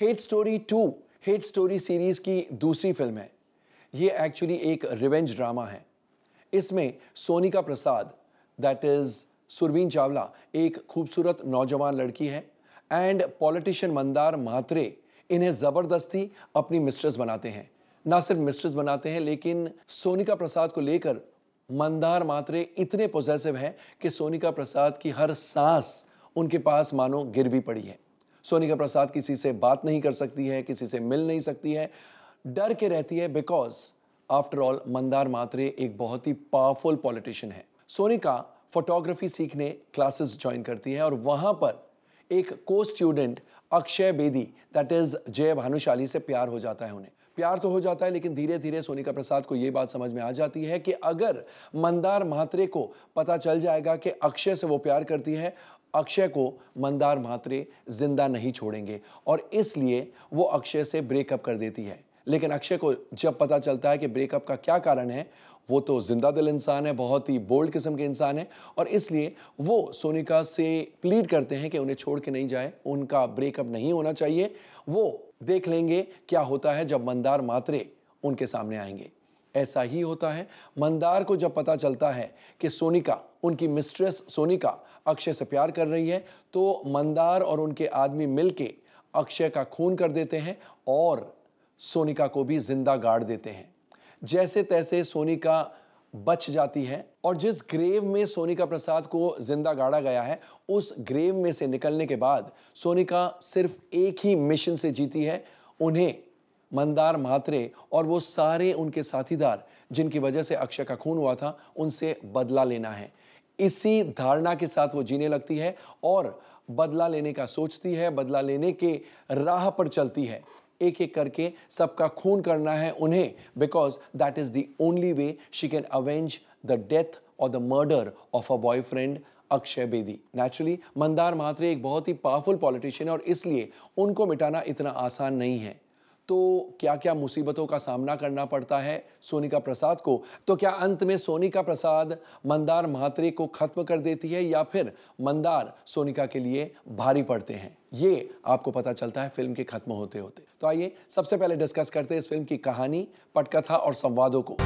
Hate story two hate story series की दूसरी film है ये एक्चुअली एक रिवेंज ड्रामा है इसमें सोनिका प्रसाद दैट इज सुरवीन चावला एक खूबसूरत नौजवान लड़की है एंड पॉलिटिशियन मंदार मात्रे इन्हें ज़बरदस्ती अपनी मिस्ट्रेस बनाते हैं ना सिर्फ मिस्ट्रेस बनाते हैं लेकिन सोनिका प्रसाद को लेकर मंदार मात्रे इतने पॉजिटिव हैं कि सोनिका प्रसाद की हर सांस उनके पास मानो गिर भी पड़ी है सोनिका प्रसाद किसी से बात नहीं कर सकती है किसी से मिल नहीं सकती है डर के रहती है because after all Mandar Matre एक बहुत ही पावरफुल पॉलिटिशियन है सोनिका फोटोग्राफी सीखने क्लासेस ज्वाइन करती है और वहाँ पर एक co student Akshay Bedi that is Jay Bhanushali से प्यार हो जाता है उन्हें प्यार तो हो जाता है लेकिन धीरे धीरे सोनिका प्रसाद को ये बात समझ में आ जाती है कि अगर मंदार मात्रे को पता चल जाएगा कि अक्षय से वो प्यार करती है अक्षय को मंदार मात्रे जिंदा नहीं छोड़ेंगे और इसलिए वो अक्षय से ब्रेकअप कर देती है लेकिन अक्षय को जब पता चलता है कि ब्रेकअप का क्या कारण है वो तो जिंदा दिल इंसान है बहुत ही बोल्ड किस्म के इंसान है और इसलिए वो सोनिका से प्लीड करते हैं कि उन्हें छोड़ के नहीं जाए उनका ब्रेकअप नहीं होना चाहिए वो देख लेंगे क्या होता है जब मंदार मात्रे उनके सामने आएंगे ऐसा ही होता है मंदार को जब पता चलता है कि सोनिका उनकी मिस्ट्रेस सोनिका अक्षय से प्यार कर रही है तो मंदार और उनके आदमी मिलके अक्षय का खून कर देते हैं और सोनिका को भी जिंदा गाड़ देते हैं जैसे तैसे सोनिका बच जाती है और जिस ग्रेव में सोनिका प्रसाद को जिंदा गाड़ा गया है उस ग्रेव में से निकलने के बाद सोनिका सिर्फ एक ही मिशन से जीती है उन्हें मंदार मात्रे और वो सारे उनके साथीदार जिनकी वजह से अक्षय का खून हुआ था उनसे बदला लेना है इसी धारणा के साथ वो जीने लगती है और बदला लेने का सोचती है बदला लेने के राह पर चलती है एक एक करके सबका खून करना है उन्हें because that is the only way she can avenge the death और the murder of a boyfriend Akshay Bedi naturally Mandar Mhatre एक बहुत ही पावरफुल पॉलिटिशियन है और इसलिए उनको मिटाना इतना आसान नहीं है तो क्या क्या मुसीबतों का सामना करना पड़ता है सोनिका प्रसाद को तो क्या अंत में सोनिका प्रसाद मंदार महात्रे को खत्म कर देती है या फिर मंदार सोनिका के लिए भारी पड़ते हैं ये आपको पता चलता है फिल्म के खत्म होते होते तो आइए सबसे पहले डिस्कस करते हैं इस फिल्म की कहानी पटकथा और संवादों को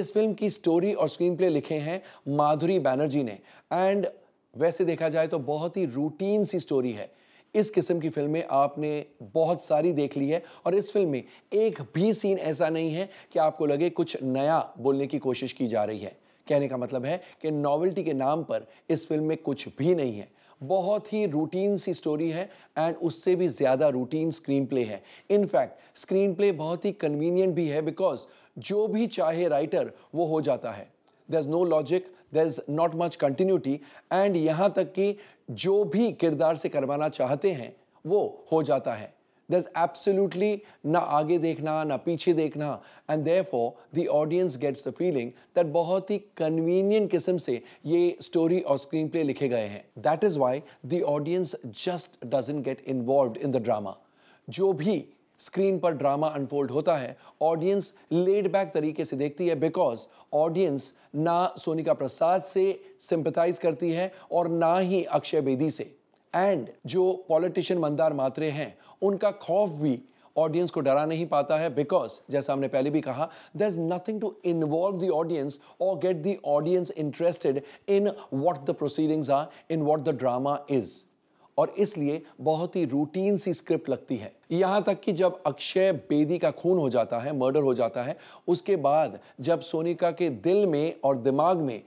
इस फिल्म की स्टोरी और स्क्रीन प्ले लिखे हैं माधुरी बैनर्जी ने एंड वैसे देखा जाए तो बहुत ही रूटीन सी स्टोरी है इस किस्म की फिल्में आपने बहुत सारी देख ली है और इस फिल्म में एक भी सीन ऐसा नहीं है कि आपको लगे कुछ नया बोलने की कोशिश की जा रही है कहने का मतलब है कि नॉवल्टी के नाम पर इस फिल्म में कुछ भी नहीं है बहुत ही रूटीन सी स्टोरी है एंड उससे भी ज़्यादा रूटीन स्क्रीन प्ले है इनफैक्ट स्क्रीन प्ले बहुत ही कन्वीनियंट भी है बिकॉज जो भी चाहे राइटर वो हो जाता है there is no logic there is not much continuity and यहाँ तक कि जो भी किरदार से करवाना चाहते हैं वो हो जाता है दस absolutely ना आगे देखना ना पीछे देखना and for the audience gets the feeling that बहुत ही कन्वीनियंट किस्म से ये स्टोरी और स्क्रीन प्ले लिखे गए हैं that is why the audience just doesn't get involve in the drama जो भी स्क्रीन पर ड्रामा अनफोल्ड होता है ऑडियंस लेड बैक तरीके से देखती है बिकॉज ऑडियंस ना सोनिका प्रसाद से सिंपथाइज करती है और ना ही अक्षय बेदी से एंड जो पॉलिटिशियन मंदार मात्रे हैं उनका खौफ भी ऑडियंस को डरा नहीं पाता है बिकॉज जैसा हमने पहले भी कहा there is nothing to involve the audience और get the audience interested in what the proceedings are in what the drama is और इसलिए बहुत ही रूटीन सी स्क्रिप्ट लगती है यहाँ तक कि जब अक्षय बेदी का खून हो जाता है मर्डर हो जाता है उसके बाद जब सोनिका के दिल में और दिमाग में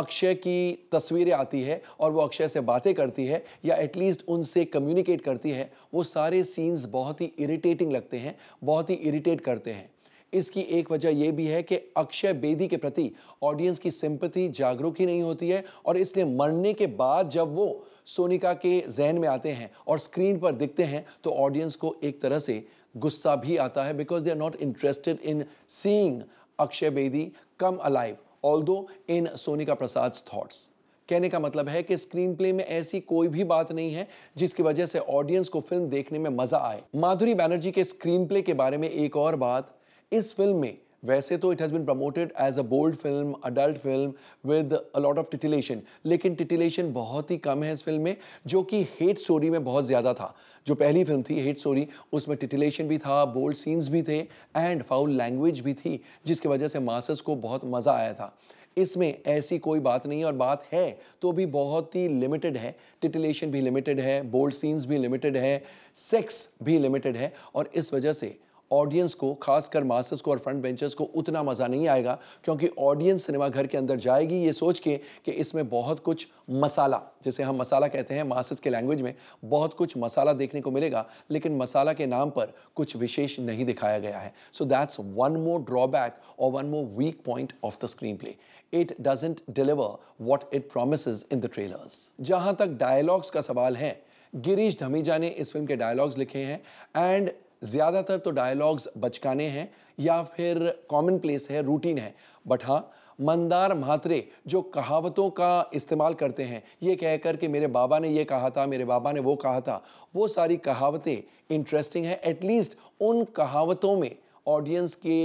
अक्षय की तस्वीरें आती है और वो अक्षय से बातें करती है या एटलीस्ट उनसे कम्युनिकेट करती है वो सारे सीन्स बहुत ही इरिटेटिंग लगते हैं बहुत ही इरिटेट करते हैं इसकी एक वजह यह भी है कि अक्षय बेदी के प्रति ऑडियंस की सिंपथी जागरूक ही नहीं होती है और इसलिए मरने के बाद जब वो सोनिका के जहन में आते हैं और स्क्रीन पर दिखते हैं तो ऑडियंस को एक तरह से गुस्सा भी आता है because they are not interested in seeing Akshay Bedi come alive although in Sonika Prasad thoughts कहने का मतलब है कि स्क्रीन प्ले में ऐसी कोई भी बात नहीं है जिसकी वजह से ऑडियंस को फिल्म देखने में मजा आए माधुरी बैनर्जी के स्क्रीन प्ले के बारे में एक और बात इस फिल्म में वैसे तो it has been promoted as a bold film adult film with a lot of titillation लेकिन टिटिलेशन बहुत ही कम है इस फिल्म में जो कि हेट स्टोरी में बहुत ज़्यादा था जो पहली फिल्म थी हेट स्टोरी उसमें टिटिलेशन भी था बोल्ड सीन्स भी थे एंड फाउल लैंग्वेज भी थी जिसकी वजह से मासस को बहुत मज़ा आया था इसमें ऐसी कोई बात नहीं और बात है तो भी बहुत ही लिमिटेड है टिटिलेशन भी लिमिटेड है बोल्ड सीन्स भी लिमिटेड है सेक्स भी लिमिटेड है और इस वजह से ऑडियंस को खासकर मास्टर्स को और फ्रंट बेंचर्स को उतना मज़ा नहीं आएगा क्योंकि ऑडियंस सिनेमा घर के अंदर जाएगी ये सोच के कि इसमें बहुत कुछ मसाला जिसे हम मसाला कहते हैं मास्टर्स के लैंग्वेज में बहुत कुछ मसाला देखने को मिलेगा लेकिन मसाला के नाम पर कुछ विशेष नहीं दिखाया गया है so that's one more drawback और one more weak point of the screenplay it doesn't deliver what it promise in the trailers जहां तक डायलॉग्स का सवाल है गिरीश धमीजा ने इस फिल्म के डायलॉग्स लिखे हैं एंड ज़्यादातर तो डायलॉग्स बचकाने हैं या फिर कॉमन प्लेस है रूटीन है बट हाँ मंदार मात्रे जो कहावतों का इस्तेमाल करते हैं ये कहकर कि मेरे बाबा ने ये कहा था मेरे बाबा ने वो कहा था वो सारी कहावतें इंटरेस्टिंग हैं एटलीस्ट उन कहावतों में ऑडियंस के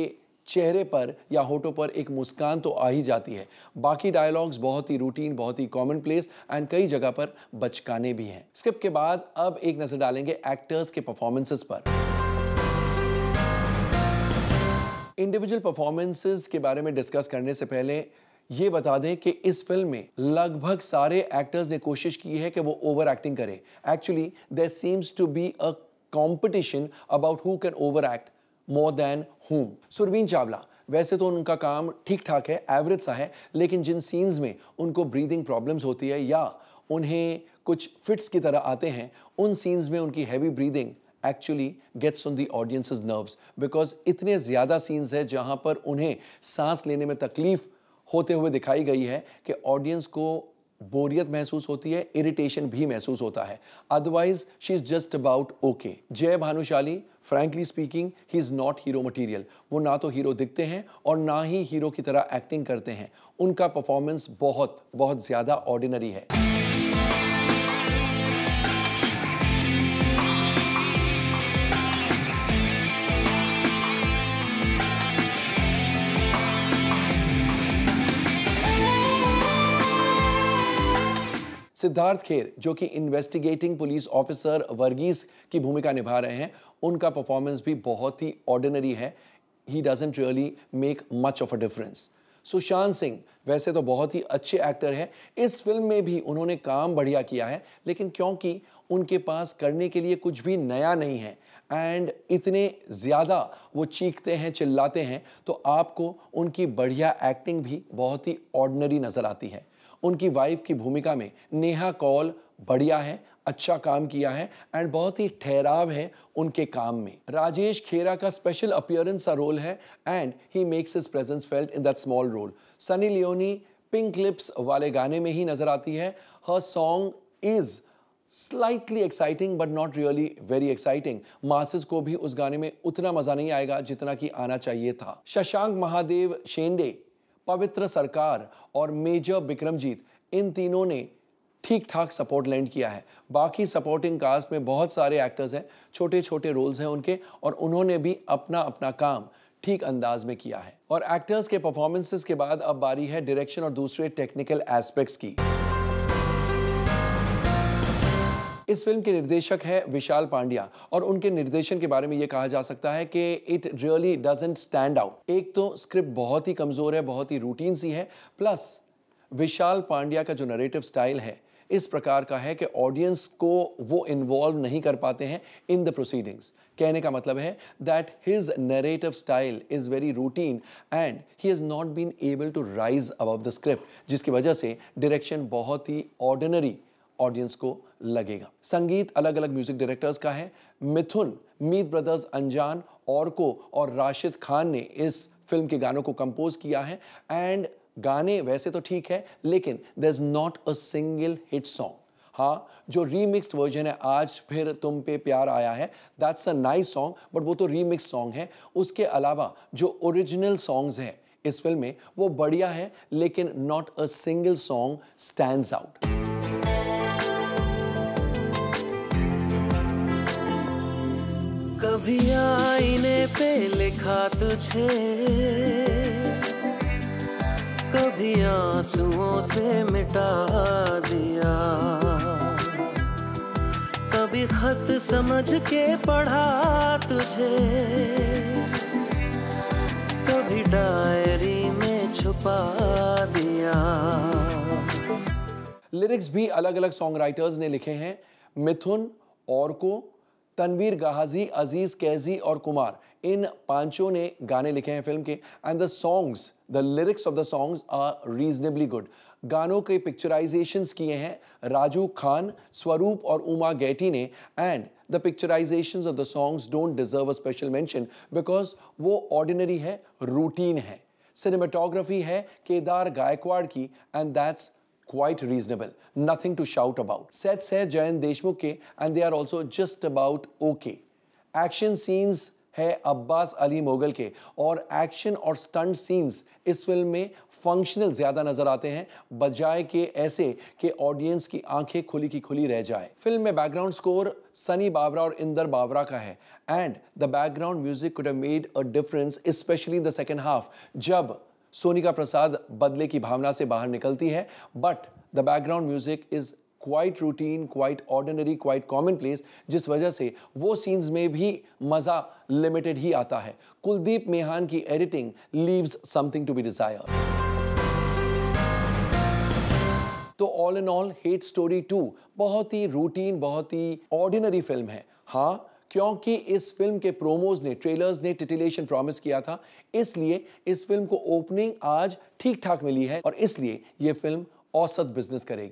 चेहरे पर या होठों पर एक मुस्कान तो आ ही जाती है बाकी डायलॉग्स बहुत ही रूटीन बहुत ही कॉमन प्लेस एंड कई जगह पर बचकाने भी हैं स्क्रिप्ट के बाद अब एक नज़र डालेंगे एक्टर्स के परफॉर्मेंसेस पर इंडिविजुअल परफॉर्मेंसेस के बारे में डिस्कस करने से पहले ये बता दें कि इस फिल्म में लगभग सारे एक्टर्स ने कोशिश की है कि वो ओवर एक्टिंग करें actually there seems to be a competition about who can overact more than whom Surveen Chawla वैसे तो उनका काम ठीक ठाक है एवरेज सा है लेकिन जिन सीन्स में उनको ब्रीदिंग प्रॉब्लम्स होती है या उन्हें कुछ फिट्स की तरह आते हैं उन सीन्स में उनकी heavy breathing actually gets on the audience's nerves because इतने ज़्यादा सीन्स हैं जहाँ पर उन्हें सांस लेने में तकलीफ होते हुए दिखाई गई है कि ऑडियंस को बोरियत महसूस होती है इरिटेशन भी महसूस होता है otherwise she is just about okay Jay Bhanushali frankly speaking he is not hero material वो ना तो हीरो दिखते हैं और ना ही हीरो की तरह एक्टिंग करते हैं उनका परफॉर्मेंस बहुत बहुत ज़्यादा ऑर्डिनरी है सिद्धार्थ खेर जो कि इन्वेस्टिगेटिंग पुलिस ऑफिसर वर्गीस की भूमिका निभा रहे हैं उनका परफॉर्मेंस भी बहुत ही ऑर्डिनरी है he doesn't really make much of a difference Sushant Singh वैसे तो बहुत ही अच्छे एक्टर हैं इस फिल्म में भी उन्होंने काम बढ़िया किया है लेकिन क्योंकि उनके पास करने के लिए कुछ भी नया नहीं है एंड इतने ज़्यादा वो चीखते हैं चिल्लाते हैं तो आपको उनकी बढ़िया एक्टिंग भी बहुत ही ऑर्डनरी नज़र आती है उनकी वाइफ की भूमिका में नेहा कौल बढ़िया है अच्छा काम किया है एंड बहुत ही ठहराव है उनके काम में राजेश खेरा का स्पेशल अपियरेंस का रोल है and he makes his presence felt in that small role Sunny Leone pink lips वाले गाने में ही नजर आती है her song is slightly exciting but not really very exciting masses को भी उस गाने में उतना मजा नहीं आएगा जितना कि आना चाहिए था शशांक महादेव शेंडे पवित्र सरकार और मेजर बिक्रमजीत इन तीनों ने ठीक ठाक सपोर्ट लैंड किया है बाकी सपोर्टिंग कास्ट में बहुत सारे एक्टर्स हैं छोटे छोटे रोल्स हैं उनके और उन्होंने भी अपना अपना काम ठीक अंदाज में किया है और एक्टर्स के परफॉर्मेंसेस के बाद अब बारी है डायरेक्शन और दूसरे टेक्निकल एस्पेक्ट्स की इस फिल्म के निर्देशक है विशाल पांड्या और उनके निर्देशन के बारे में ये कहा जा सकता है कि it really doesn't stand out एक तो स्क्रिप्ट बहुत ही कमज़ोर है बहुत ही रूटीन सी है प्लस विशाल पांड्या का जो नरेटिव स्टाइल है इस प्रकार का है कि ऑडियंस को वो इन्वॉल्व नहीं कर पाते हैं इन द प्रोसीडिंग्स कहने का मतलब है that his narrative style is very routine and he is not been able to rise above the script जिसकी वजह से डायरेक्शन बहुत ही ऑर्डिनरी ऑडियंस को लगेगा संगीत अलग अलग म्यूजिक डायरेक्टर्स का है मिथुन मीत ब्रदर्स अंजान को और राशिद खान ने इस फिल्म के गानों को कंपोज किया है एंड गाने वैसे तो ठीक है लेकिन there is not a single hit song हाँ जो रीमिक्स्ड वर्जन है आज फिर तुम पे प्यार आया है that's a nice song but वो तो रीमिक्स सॉन्ग है उसके अलावा जो ओरिजिनल सॉन्ग्स हैं इस फिल्म में वो बढ़िया है लेकिन not a single song stand out भी आईने पे लिखा तुझे कभी आंसुओं से मिटा दिया कभी खत समझ के पढ़ा तुझे कभी डायरी में छुपा दिया लिरिक्स भी अलग अलग सॉन्ग राइटर्स ने लिखे हैं मिथुन और को तनवीर गाजी अजीज कैजी और कुमार इन पांचों ने गाने लिखे हैं फिल्म के and the songs the lyrics of the songs are reasonably good गानों के पिक्चराइजेशन किए हैं राजू खान स्वरूप और उमा गैटी ने and the picturisation of the songs don't deserve a special mention because वो ऑर्डिनरी है रूटीन है सिनेमाटोग्राफी है केदार गायकवाड़ की and that's quite reasonable. Nothing to shout about. Sets है जयंत देशमुख के and they are also just about okay. Action scenes है अब्बास अली मोगल के और एक्शन और स्टंट सीन्स इस फिल्म में फंक्शनल ज़्यादा नज़र आते हैं बजाय के ऐसे कि ऑडियंस की आंखें खुली की खुली रह जाए फिल्म में बैकग्राउंड स्कोर सनी बावरा और इंदर बावरा का है and the background music could have made a difference especially in the second half जब सोनिका प्रसाद बदले की भावना से बाहर निकलती है but the background music is quite routine quite ordinary quite commonplace जिस वजह से वो सीन्स में भी मज़ा लिमिटेड ही आता है कुलदीप मेहान की editing leaves something to be desire तो all in all hate story two बहुत ही रूटीन बहुत ही ऑर्डिनरी फिल्म है हाँ क्योंकि इस फिल्म के प्रोमोज ने ट्रेलर्स ने टिटिलेशन प्रॉमिस किया था इसलिए इस फिल्म को ओपनिंग आज ठीक ठाक मिली है और इसलिए यह फिल्म औसत बिजनेस करेगी